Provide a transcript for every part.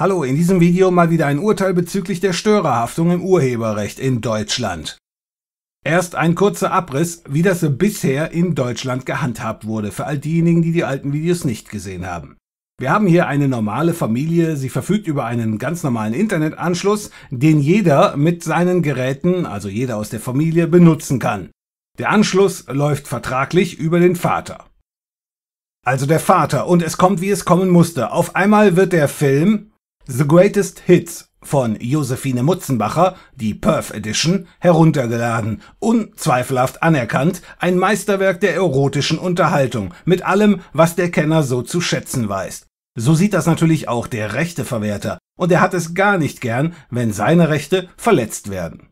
Hallo, in diesem Video mal wieder ein Urteil bezüglich der Störerhaftung im Urheberrecht in Deutschland. Erst ein kurzer Abriss, wie das bisher in Deutschland gehandhabt wurde, für all diejenigen, die die alten Videos nicht gesehen haben. Wir haben hier eine normale Familie, sie verfügt über einen ganz normalen Internetanschluss, den jeder mit seinen Geräten, also jeder aus der Familie, benutzen kann. Der Anschluss läuft vertraglich über den Vater. Also der Vater, und es kommt wie es kommen musste. Auf einmal wird der Film, The Greatest Hits von Josephine Mutzenbacher, die Perf Edition, heruntergeladen. Unzweifelhaft anerkannt, ein Meisterwerk der erotischen Unterhaltung, mit allem, was der Kenner so zu schätzen weiß. So sieht das natürlich auch der rechte Verwerter, und er hat es gar nicht gern, wenn seine Rechte verletzt werden.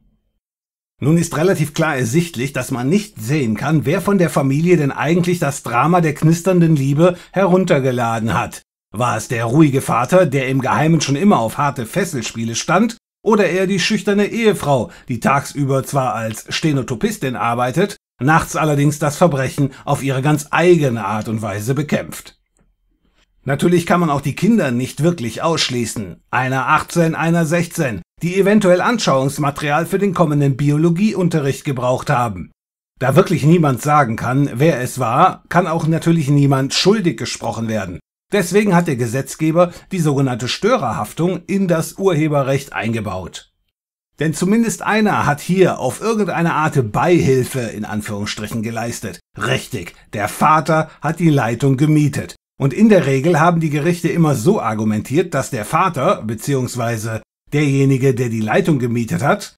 Nun ist relativ klar ersichtlich, dass man nicht sehen kann, wer von der Familie denn eigentlich das Drama der knisternden Liebe heruntergeladen hat. War es der ruhige Vater, der im Geheimen schon immer auf harte Fesselspiele stand, oder eher die schüchterne Ehefrau, die tagsüber zwar als Stenotopistin arbeitet, nachts allerdings das Verbrechen auf ihre ganz eigene Art und Weise bekämpft. Natürlich kann man auch die Kinder nicht wirklich ausschließen. Einer 18, einer 16, die eventuell Anschauungsmaterial für den kommenden Biologieunterricht gebraucht haben. Da wirklich niemand sagen kann, wer es war, kann auch natürlich niemand schuldig gesprochen werden. Deswegen hat der Gesetzgeber die sogenannte Störerhaftung in das Urheberrecht eingebaut. Denn zumindest einer hat hier auf irgendeine Art Beihilfe in Anführungsstrichen geleistet. Richtig, der Vater hat die Leitung gemietet. Und in der Regel haben die Gerichte immer so argumentiert, dass der Vater bzw. derjenige, der die Leitung gemietet hat,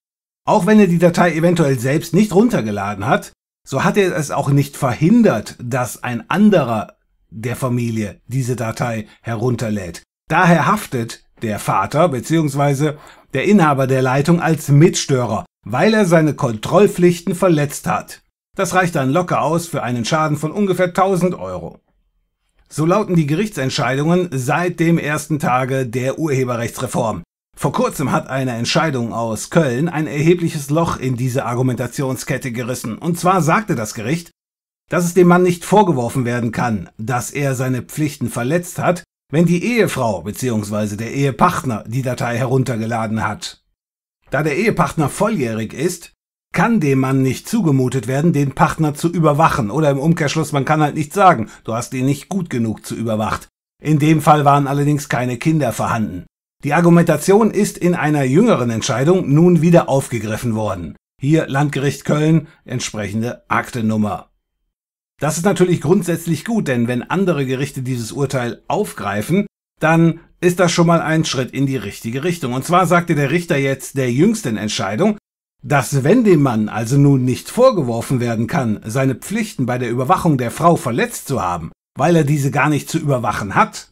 auch wenn er die Datei eventuell selbst nicht runtergeladen hat, so hat er es auch nicht verhindert, dass ein anderer der Familie diese Datei herunterlädt. Daher haftet der Vater bzw. der Inhaber der Leitung als Mitstörer, weil er seine Kontrollpflichten verletzt hat. Das reicht dann locker aus für einen Schaden von ungefähr 1000 Euro. So lauten die Gerichtsentscheidungen seit dem ersten Tage der Urheberrechtsreform. Vor kurzem hat eine Entscheidung aus Köln ein erhebliches Loch in diese Argumentationskette gerissen. Und zwar sagte das Gericht, dass es dem Mann nicht vorgeworfen werden kann, dass er seine Pflichten verletzt hat, wenn die Ehefrau bzw. der Ehepartner die Datei heruntergeladen hat. Da der Ehepartner volljährig ist, kann dem Mann nicht zugemutet werden, den Partner zu überwachen. Oder im Umkehrschluss, man kann halt nicht sagen, du hast ihn nicht gut genug zu überwacht. In dem Fall waren allerdings keine Kinder vorhanden. Die Argumentation ist in einer jüngeren Entscheidung nun wieder aufgegriffen worden. Hier Landgericht Köln, entsprechende Aktennummer. Das ist natürlich grundsätzlich gut, denn wenn andere Gerichte dieses Urteil aufgreifen, dann ist das schon mal ein Schritt in die richtige Richtung. Und zwar sagte der Richter jetzt der jüngsten Entscheidung, dass wenn dem Mann also nun nicht vorgeworfen werden kann, seine Pflichten bei der Überwachung der Frau verletzt zu haben, weil er diese gar nicht zu überwachen hat,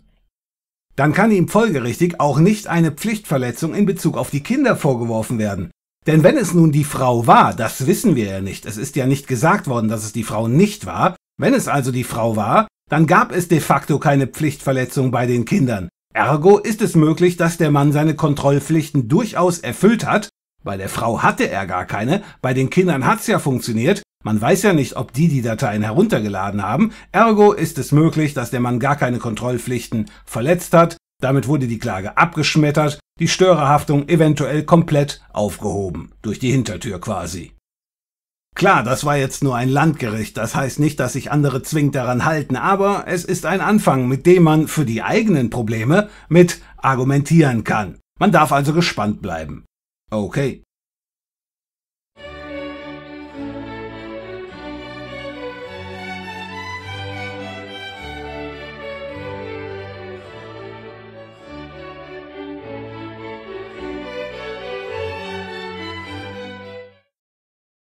dann kann ihm folgerichtig auch nicht eine Pflichtverletzung in Bezug auf die Kinder vorgeworfen werden. Denn wenn es nun die Frau war, das wissen wir ja nicht, es ist ja nicht gesagt worden, dass es die Frau nicht war, wenn es also die Frau war, dann gab es de facto keine Pflichtverletzung bei den Kindern. Ergo ist es möglich, dass der Mann seine Kontrollpflichten durchaus erfüllt hat. Bei der Frau hatte er gar keine, bei den Kindern hat's ja funktioniert. Man weiß ja nicht, ob die die Dateien heruntergeladen haben. Ergo ist es möglich, dass der Mann gar keine Kontrollpflichten verletzt hat. Damit wurde die Klage abgeschmettert, die Störerhaftung eventuell komplett aufgehoben. Durch die Hintertür quasi. Klar, das war jetzt nur ein Landgericht, das heißt nicht, dass sich andere zwingend daran halten, aber es ist ein Anfang, mit dem man für die eigenen Probleme mit argumentieren kann. Man darf also gespannt bleiben. Okay.